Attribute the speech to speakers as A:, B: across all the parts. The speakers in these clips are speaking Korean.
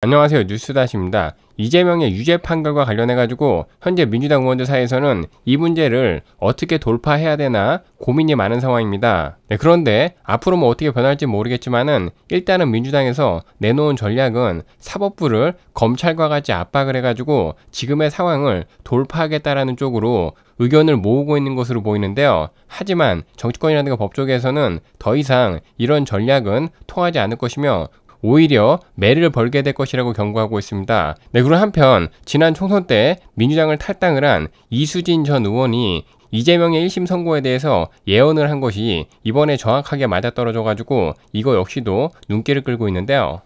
A: 안녕하세요 뉴스다시입니다. 이재명의 유죄 판결과 관련해가지고 현재 민주당 의원들 사이에서는 이 문제를 어떻게 돌파해야 되나 고민이 많은 상황입니다. 네, 그런데 앞으로 뭐 어떻게 변할지 모르겠지만은 일단은 민주당에서 내놓은 전략은 사법부를 검찰과 같이 압박을 해가지고 지금의 상황을 돌파하겠다라는 쪽으로 의견을 모으고 있는 것으로 보이는데요. 하지만 정치권이라든가 법조계에서는 더 이상 이런 전략은 통하지 않을 것이며 오히려 매를 벌게 될 것이라고 경고하고 있습니다. 네, 그리고 한편 지난 총선 때 민주당을 탈당을 한 이수진 전 의원이 이재명의 1심 선고에 대해서 예언을 한 것이 이번에 정확하게 맞아떨어져가지고 이거 역시도 눈길을 끌고 있는데요.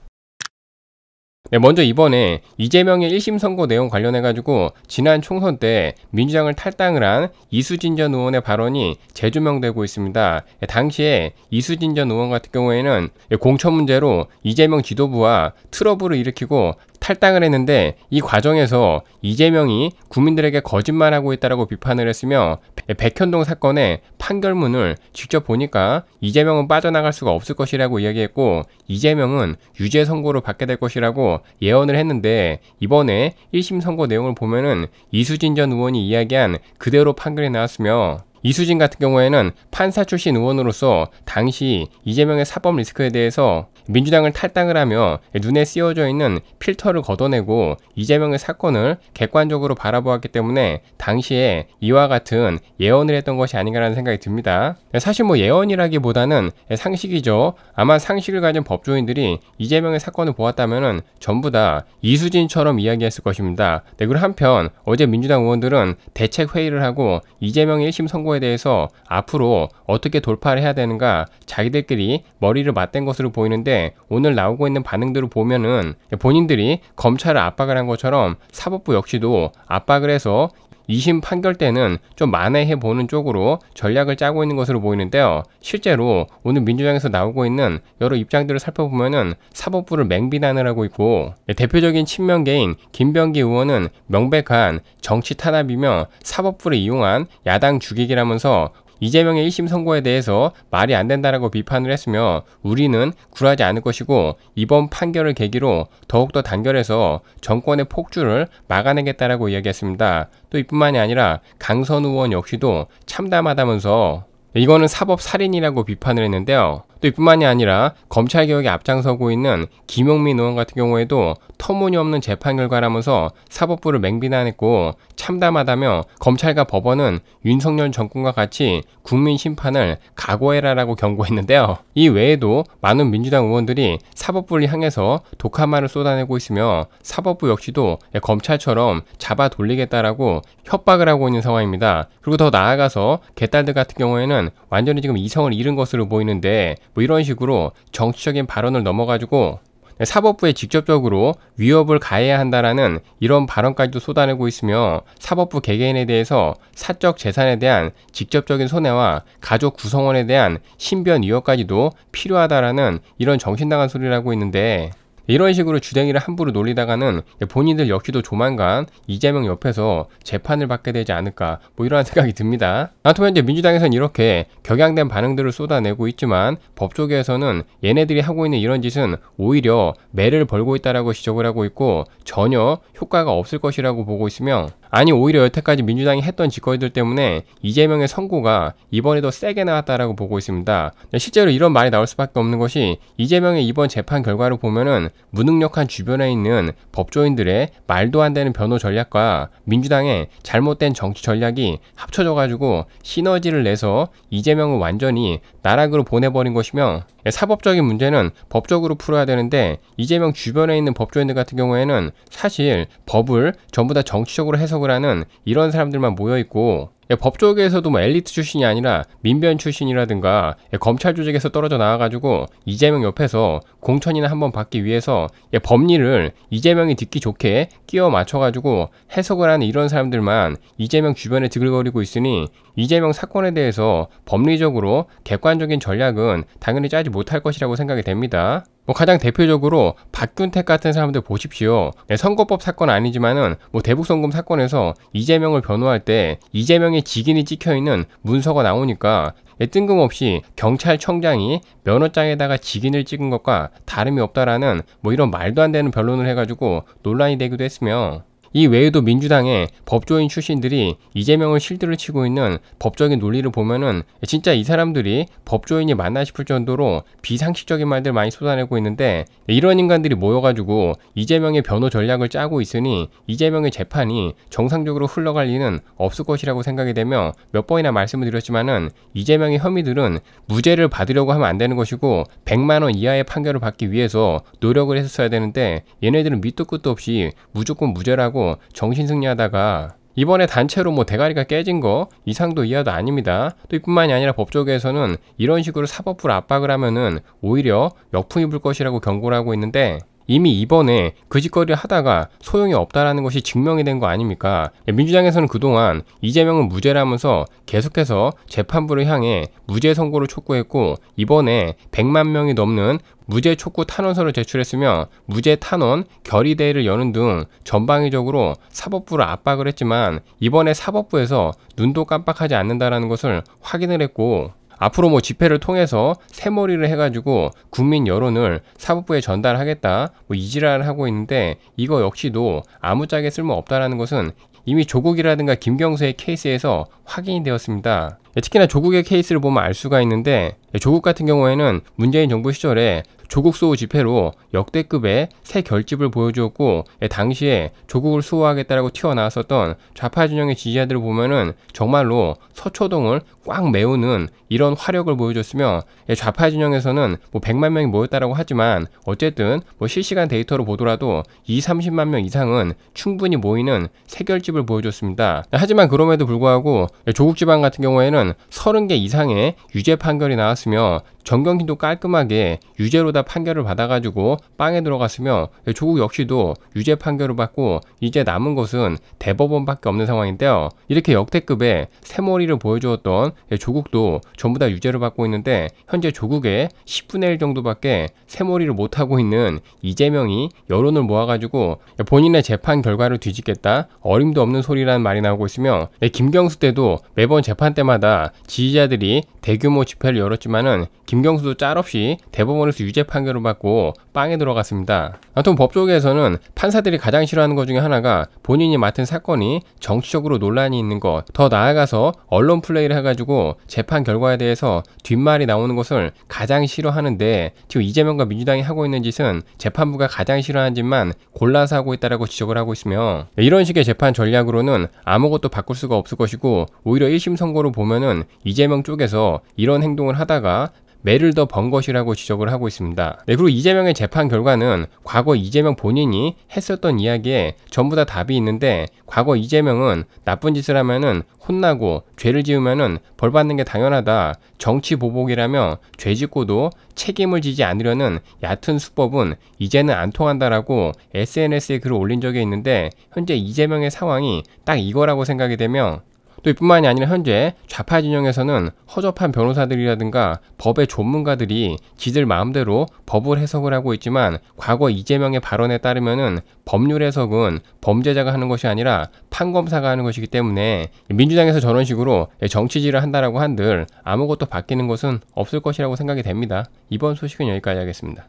A: 네, 먼저 이번에 이재명의 1심 선고 내용 관련해가지고 지난 총선 때 민주당을 탈당을 한 이수진 전 의원의 발언이 재조명되고 있습니다. 네, 당시에 이수진 전 의원 같은 경우에는 공천 문제로 이재명 지도부와 트러블을 일으키고 탈당을 했는데 이 과정에서 이재명이 국민들에게 거짓말하고 있다라고 비판을 했으며 백현동 사건의 판결문을 직접 보니까 이재명은 빠져나갈 수가 없을 것이라고 이야기했고 이재명은 유죄 선고를 받게 될 것이라고 예언을 했는데 이번에 1심 선고 내용을 보면은 이수진 전 의원이 이야기한 그대로 판결이 나왔으며 이수진 같은 경우에는 판사 출신 의원으로서 당시 이재명의 사법 리스크에 대해서 민주당을 탈당을 하며 눈에 씌워져 있는 필터를 걷어내고 이재명의 사건을 객관적으로 바라보았기 때문에 당시에 이와 같은 예언을 했던 것이 아닌가라는 생각이 듭니다. 사실 뭐 예언이라기보다는 상식이죠. 아마 상식을 가진 법조인들이 이재명의 사건을 보았다면 전부 다 이수진처럼 이야기했을 것입니다. 네, 그리고 한편 어제 민주당 의원들은 대책 회의를 하고 이재명의 1심 선고 사에 대해서 앞으로 어떻게 돌파를 해야 되는가 자기들끼리 머리를 맞댄 것으로 보이는데 오늘 나오고 있는 반응들을 보면은 본인들이 검찰을 압박을 한 것처럼 사법부 역시도 압박을 해서 2심 판결 때는 좀 만회해 보는 쪽으로 전략을 짜고 있는 것으로 보이는데요. 실제로 오늘 민주당에서 나오고 있는 여러 입장들을 살펴보면은 사법부를 맹비난을 하고 있고 네, 대표적인 친명계인 김병기 의원은 명백한 정치 탄압이며 사법부를 이용한 야당 죽이기라면서 이재명의 1심 선고에 대해서 말이 안 된다라고 비판을 했으며 우리는 굴하지 않을 것이고 이번 판결을 계기로 더욱더 단결해서 정권의 폭주를 막아내겠다라고 이야기했습니다. 또 이뿐만이 아니라 강선 의원 역시도 참담하다면서 이거는 사법 살인이라고 비판을 했는데요. 또 이뿐만이 아니라 검찰 개혁에 앞장서고 있는 김용민 의원 같은 경우에도 터무니없는 재판 결과라면서 사법부를 맹비난했고 참담하다며 검찰과 법원은 윤석열 정권과 같이 국민 심판을 각오해라라고 경고했는데요. 이 외에도 많은 민주당 의원들이 사법부를 향해서 독한 말을 쏟아내고 있으며 사법부 역시도 검찰처럼 잡아 돌리겠다라고 협박을 하고 있는 상황입니다. 그리고 더 나아가서 개딸들 같은 경우에는 완전히 지금 이성을 잃은 것으로 보이는데 뭐 이런 식으로 정치적인 발언을 넘어가지고 사법부에 직접적으로 위협을 가해야 한다라는 이런 발언까지도 쏟아내고 있으며 사법부 개개인에 대해서 사적 재산에 대한 직접적인 손해와 가족 구성원에 대한 신변 위협까지도 필요하다라는 이런 정신 당한 소리를 하고 있는데 이런 식으로 주댕이를 함부로 놀리다가는 본인들 역시도 조만간 이재명 옆에서 재판을 받게 되지 않을까 뭐 이러한 생각이 듭니다. 아무튼 현재 민주당에서는 이렇게 격양된 반응들을 쏟아내고 있지만 법조계에서는 얘네들이 하고 있는 이런 짓은 오히려 매를 벌고 있다라고 지적을 하고 있고 전혀 효과가 없을 것이라고 보고 있으며 아니 오히려 여태까지 민주당이 했던 짓거리들 때문에 이재명의 선고가 이번에도 세게 나왔다라고 보고 있습니다. 실제로 이런 말이 나올 수밖에 없는 것이 이재명의 이번 재판 결과를 보면은 무능력한 주변에 있는 법조인들의 말도 안 되는 변호 전략과 민주당의 잘못된 정치 전략이 합쳐져가지고 시너지를 내서 이재명을 완전히 나락으로 보내버린 것이며 예, 사법적인 문제는 법적으로 풀어야 되는데 이재명 주변에 있는 법조인들 같은 경우에는 사실 법을 전부 다 정치적으로 해석을 하는 이런 사람들만 모여 있고 예, 법조계에서도 뭐 엘리트 출신이 아니라 민변 출신이라든가 예, 검찰 조직에서 떨어져 나와가지고 이재명 옆에서 공천이나 한번 받기 위해서 법리를 이재명이 듣기 좋게 끼워 맞춰가지고 해석을 하는 이런 사람들만 이재명 주변에 드글거리고 있으니 이재명 사건에 대해서 법리적으로 객관적인 전략은 당연히 짜지 못할 것이라고 생각이 됩니다. 뭐 가장 대표적으로 박균택 같은 사람들 보십시오. 네, 선거법 사건 아니지만은 뭐 대북송금 사건에서 이재명을 변호할 때 이재명의 직인이 찍혀있는 문서가 나오니까 네, 뜬금없이 경찰청장이 면허장에다가 직인을 찍은 것과 다름이 없다라는 뭐 이런 말도 안 되는 변론을 해가지고 논란이 되기도 했으며 이 외에도 민주당의 법조인 출신들이 이재명을 실드를 치고 있는 법적인 논리를 보면은 진짜 이 사람들이 법조인이 맞나 싶을 정도로 비상식적인 말들 많이 쏟아내고 있는데 이런 인간들이 모여가지고 이재명의 변호 전략을 짜고 있으니 이재명의 재판이 정상적으로 흘러갈 리는 없을 것이라고 생각이 되며 몇 번이나 말씀을 드렸지만은 이재명의 혐의들은 무죄를 받으려고 하면 안 되는 것이고 100만 원 이하의 판결을 받기 위해서 노력을 했었어야 되는데 얘네들은 밑도 끝도 없이 무조건 무죄라고 해고 정신승리하다가 이번에 단체로 뭐 대가리가 깨진 거 이상도 이하도 아닙니다. 또 이뿐만이 아니라 법조계에서는 이런 식으로 사법부 를 압박을 하면은 오히려 역풍이 불 것이라고 경고를 하고 있는데 이미 이번에 그 짓거리를 하다가 소용이 없다라는 것이 증명이 된 거 아닙니까? 예, 민주당에서는 그동안 이재명은 무죄라면서 계속해서 재판부를 향해 무죄 선고를 촉구했고 이번에 100만 명이 넘는 무죄 촉구 탄원서를 제출했으며 무죄 탄원 결의대회를 여는 등 전방위적으로 사법부를 압박을 했지만 이번에 사법부에서 눈도 깜빡하지 않는다라는 것을 확인을 했고 앞으로 뭐 집회를 통해서 새머리를 해가지고 국민 여론을 사법부에 전달하겠다 뭐 이지랄 하고 있는데 이거 역시도 아무짝에 쓸모없다라는 것은 이미 조국이라든가 김경수의 케이스에서 확인이 되었습니다. 예, 특히나 조국의 케이스를 보면 알 수가 있는데 예, 조국 같은 경우에는 문재인 정부 시절에 조국 소호 집회로 역대급의 새 결집을 보여주었고 예, 당시에 조국을 수호하겠다라고 튀어나왔었던 좌파 진영의 지지자들을 보면은 정말로 서초동을 꽉 메우는 이런 화력을 보여줬으며 예, 좌파 진영에서는 뭐 100만 명이 모였다라고 하지만 어쨌든 뭐 실시간 데이터로 보더라도 2, 30만 명 이상은 충분히 모이는 세결집을 보여줬습니다. 하지만 그럼에도 불구하고 예, 조국 지방 같은 경우에는 30개 이상의 유죄 판결이 나왔으며 정경심도 깔끔하게 유죄로 다 판결을 받아가지고 빵에 들어갔으며 예, 조국 역시도 유죄 판결을 받고 이제 남은 것은 대법원밖에 없는 상황인데요. 이렇게 역대급의 세머리를 보여주었던 예, 조국도 전부 다 유죄를 받고 있는데 현재 조국의 10분의 1 정도밖에 세몰리를 못하고 있는 이재명이 여론을 모아가지고 본인의 재판 결과를 뒤집겠다 어림도 없는 소리라는 말이 나오고 있으며 예, 김경수 때도 매번 재판 때마다 지지자들이 대규모 집회를 열었지만은 김경수도 짤없이 대법원에서 유죄 판결을 받고 빵에 들어갔습니다. 아무튼 법조계에서는 판사들이 가장 싫어하는 것 중에 하나가 본인이 맡은 사건이 정치적으로 논란이 있는 것 더 나아가서 언론 플레이를 해가지고 가지고 재판 결과에 대해서 뒷말이 나오는 것을 가장 싫어하는데 지금 이재명과 민주당이 하고 있는 짓은 재판부가 가장 싫어하는 짓만 골라서 하고 있다라고 지적을 하고 있으며 이런 식의 재판 전략으로는 아무것도 바꿀 수가 없을 것이고 오히려 1심 선고로 보면은 이재명 쪽에서 이런 행동을 하다가 매를 더 번 것이라고 지적을 하고 있습니다. 네, 그리고 이재명의 재판 결과는 과거 이재명 본인이 했었던 이야기에 전부 다 답이 있는데 과거 이재명은 나쁜 짓을 하면은 혼나고 죄를 지으면은 벌 받는 게 당연하다. 정치 보복이라며 죄 짓고도 책임을 지지 않으려는 얕은 수법은 이제는 안 통한다라고 SNS에 글을 올린 적이 있는데 현재 이재명의 상황이 딱 이거라고 생각이 되며 또 이뿐만이 아니라 현재 좌파 진영에서는 허접한 변호사들이라든가 법의 전문가들이 지들 마음대로 법을 해석을 하고 있지만 과거 이재명의 발언에 따르면은 법률 해석은 범죄자가 하는 것이 아니라 판검사가 하는 것이기 때문에 민주당에서 저런 식으로 정치질을 한다라고 한들 아무것도 바뀌는 것은 없을 것이라고 생각이 됩니다. 이번 소식은 여기까지 하겠습니다.